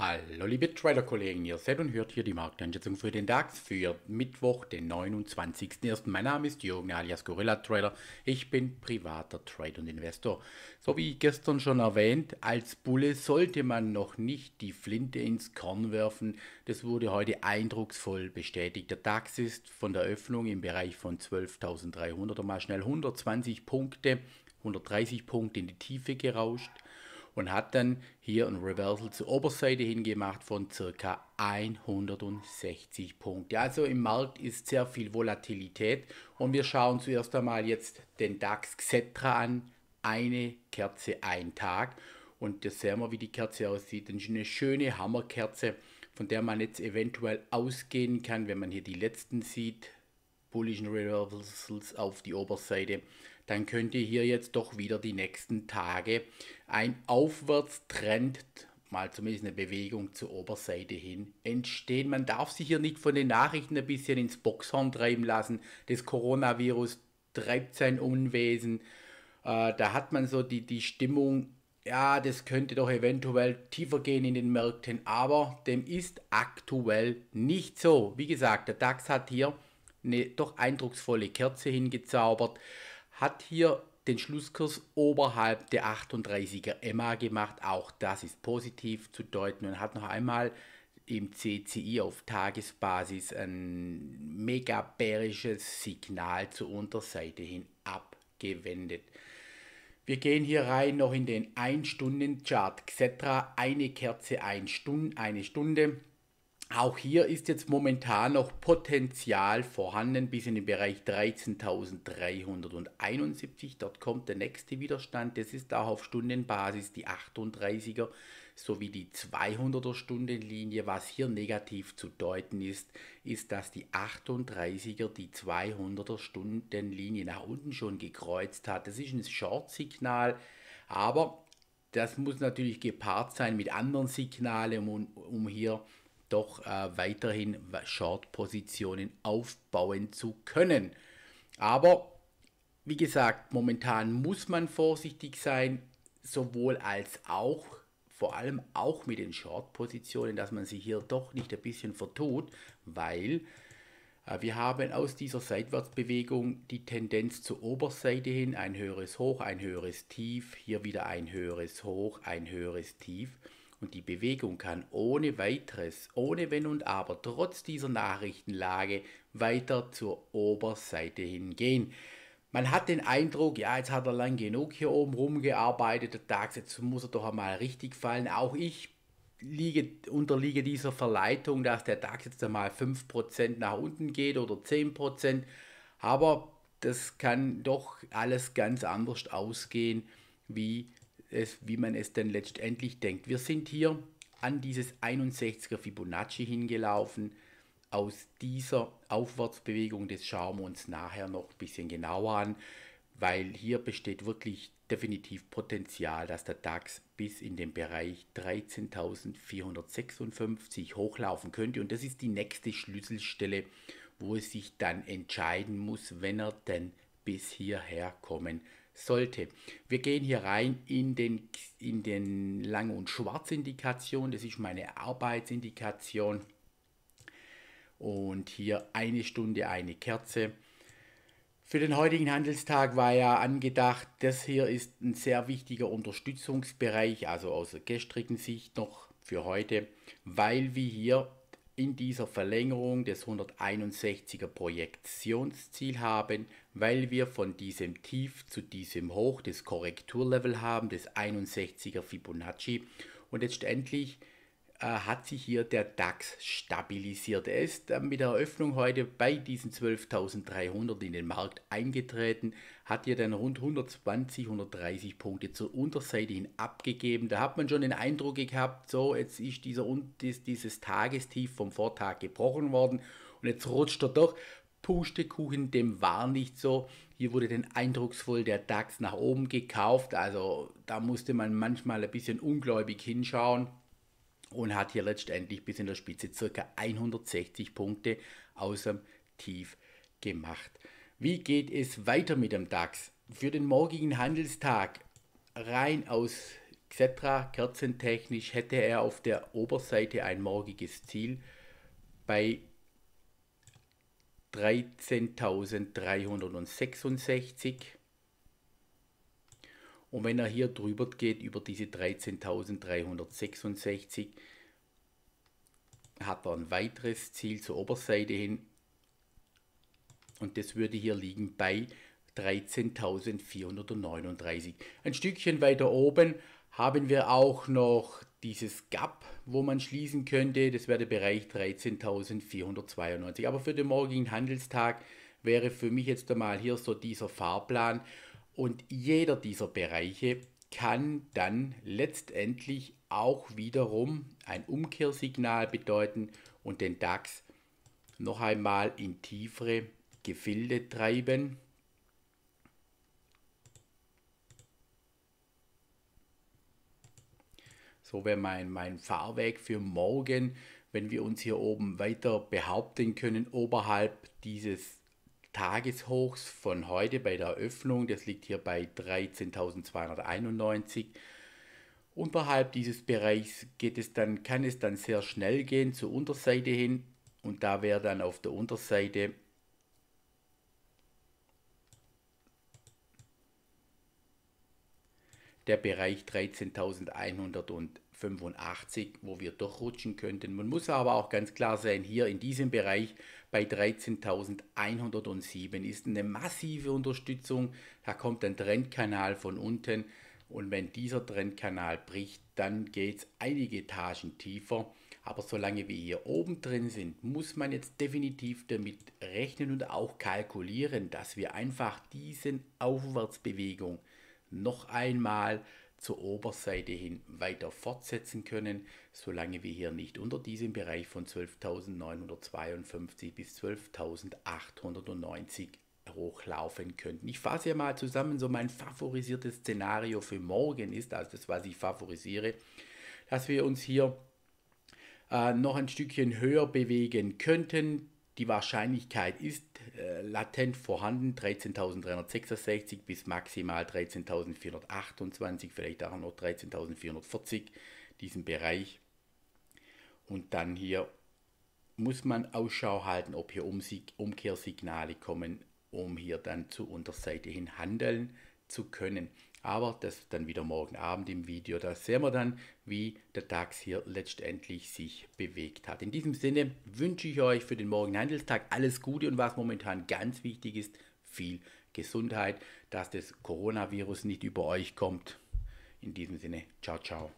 Hallo liebe Trader-Kollegen, ihr seht und hört hier die Markteinschätzung für den DAX für Mittwoch, den 29.01. Mein Name ist Jürgen alias Gorilla Trader. Ich bin privater Trader und Investor. So wie gestern schon erwähnt, als Bulle sollte man noch nicht die Flinte ins Korn werfen. Das wurde heute eindrucksvoll bestätigt. Der DAX ist von der Öffnung im Bereich von 12.300 mal schnell 120 Punkte, 130 Punkte in die Tiefe gerauscht und hat dann hier ein Reversal zur Oberseite hingemacht von ca. 160 Punkte. Also im Markt ist sehr viel Volatilität und wir schauen zuerst einmal jetzt den DAX Xetra an. Eine Kerze, ein Tag. Und das sehen wir, wie die Kerze aussieht. Das ist Eine schöne Hammerkerze, von der man jetzt eventuell ausgehen kann, wenn man hier die letzten sieht. Bullischen Reversals auf die Oberseite dann könnte hier jetzt doch wieder die nächsten Tage ein Aufwärtstrend mal zumindest eine Bewegung zur Oberseite hin entstehen. Man darf sich hier nicht von den Nachrichten ein bisschen ins Boxhorn treiben lassen. Das Coronavirus treibt sein Unwesen. Äh, da hat man so die, die Stimmung, ja, das könnte doch eventuell tiefer gehen in den Märkten, aber dem ist aktuell nicht so. Wie gesagt, der DAX hat hier eine doch eindrucksvolle Kerze hingezaubert hat hier den Schlusskurs oberhalb der 38er EMA gemacht. Auch das ist positiv zu deuten und hat noch einmal im CCI auf Tagesbasis ein mega bärisches Signal zur Unterseite hin abgewendet. Wir gehen hier rein noch in den 1-Stunden-Chart etc. eine Kerze, ein Stund, eine Stunde. Auch hier ist jetzt momentan noch Potenzial vorhanden bis in den Bereich 13.371. Dort kommt der nächste Widerstand. Das ist auch auf Stundenbasis die 38er sowie die 200er Stundenlinie. Was hier negativ zu deuten ist, ist, dass die 38er die 200er Stundenlinie nach unten schon gekreuzt hat. Das ist ein Short-Signal, aber das muss natürlich gepaart sein mit anderen Signalen, um, um hier doch äh, weiterhin Short-Positionen aufbauen zu können. Aber wie gesagt, momentan muss man vorsichtig sein, sowohl als auch, vor allem auch mit den Short-Positionen, dass man sie hier doch nicht ein bisschen vertut, weil äh, wir haben aus dieser Seitwärtsbewegung die Tendenz zur Oberseite hin, ein höheres Hoch, ein höheres Tief, hier wieder ein höheres Hoch, ein höheres Tief. Und die Bewegung kann ohne weiteres, ohne Wenn und Aber, trotz dieser Nachrichtenlage weiter zur Oberseite hingehen. Man hat den Eindruck, ja, jetzt hat er lang genug hier oben rumgearbeitet, der Tag, jetzt muss er doch einmal richtig fallen. Auch ich liege, unterliege dieser Verleitung, dass der DAX jetzt einmal 5% nach unten geht oder 10%. Aber das kann doch alles ganz anders ausgehen, wie es, wie man es denn letztendlich denkt. Wir sind hier an dieses 61er Fibonacci hingelaufen. Aus dieser Aufwärtsbewegung des schauen wir uns nachher noch ein bisschen genauer an, weil hier besteht wirklich definitiv Potenzial, dass der DAX bis in den Bereich 13.456 hochlaufen könnte. Und das ist die nächste Schlüsselstelle, wo es sich dann entscheiden muss, wenn er denn bis hierher kommen sollte. Wir gehen hier rein in den, in den Lang- und Schwarz-Indikation. Das ist meine Arbeitsindikation. Und hier eine Stunde eine Kerze. Für den heutigen Handelstag war ja angedacht, das hier ist ein sehr wichtiger Unterstützungsbereich, also aus der gestrigen Sicht noch für heute, weil wir hier in dieser Verlängerung des 161er Projektionsziel haben, weil wir von diesem Tief zu diesem Hoch das Korrekturlevel haben, das 61er Fibonacci. Und letztendlich äh, hat sich hier der DAX stabilisiert. Er ist äh, mit der Eröffnung heute bei diesen 12.300 in den Markt eingetreten, hat hier dann rund 120, 130 Punkte zur Unterseite hin abgegeben. Da hat man schon den Eindruck gehabt, so jetzt ist dieser, dieses Tagestief vom Vortag gebrochen worden und jetzt rutscht er doch Pustekuchen, dem war nicht so. Hier wurde denn eindrucksvoll der DAX nach oben gekauft. Also da musste man manchmal ein bisschen ungläubig hinschauen und hat hier letztendlich bis in der Spitze ca. 160 Punkte aus dem Tief gemacht. Wie geht es weiter mit dem DAX? Für den morgigen Handelstag rein aus Xetra kerzentechnisch hätte er auf der Oberseite ein morgiges Ziel bei 13.366. Und wenn er hier drüber geht über diese 13.366, hat er ein weiteres Ziel zur Oberseite hin. Und das würde hier liegen bei 13.439. Ein Stückchen weiter oben haben wir auch noch dieses Gap, wo man schließen könnte, das wäre der Bereich 13.492. Aber für den morgigen Handelstag wäre für mich jetzt einmal hier so dieser Fahrplan und jeder dieser Bereiche kann dann letztendlich auch wiederum ein Umkehrsignal bedeuten und den DAX noch einmal in tiefere Gefilde treiben. So wäre mein, mein Fahrweg für morgen, wenn wir uns hier oben weiter behaupten können, oberhalb dieses Tageshochs von heute bei der Eröffnung, das liegt hier bei 13.291. Unterhalb dieses Bereichs geht es dann, kann es dann sehr schnell gehen zur Unterseite hin und da wäre dann auf der Unterseite der Bereich 13.185, wo wir durchrutschen könnten. Man muss aber auch ganz klar sein, hier in diesem Bereich bei 13.107 ist eine massive Unterstützung. Da kommt ein Trendkanal von unten und wenn dieser Trendkanal bricht, dann geht es einige Etagen tiefer. Aber solange wir hier oben drin sind, muss man jetzt definitiv damit rechnen und auch kalkulieren, dass wir einfach diesen Aufwärtsbewegung noch einmal zur Oberseite hin weiter fortsetzen können, solange wir hier nicht unter diesem Bereich von 12.952 bis 12.890 hochlaufen könnten. Ich fasse ja mal zusammen, so mein favorisiertes Szenario für morgen ist, also das, was ich favorisiere, dass wir uns hier äh, noch ein Stückchen höher bewegen könnten, die Wahrscheinlichkeit ist äh, latent vorhanden, 13.366 bis maximal 13.428, vielleicht auch noch 13.440, diesen Bereich. Und dann hier muss man Ausschau halten, ob hier Umkehrsignale kommen, um hier dann zur Unterseite hin handeln zu können aber das dann wieder morgen Abend im Video. Da sehen wir dann, wie der DAX hier letztendlich sich bewegt hat. In diesem Sinne wünsche ich euch für den morgigen Handelstag alles Gute und was momentan ganz wichtig ist, viel Gesundheit, dass das Coronavirus nicht über euch kommt. In diesem Sinne, ciao, ciao.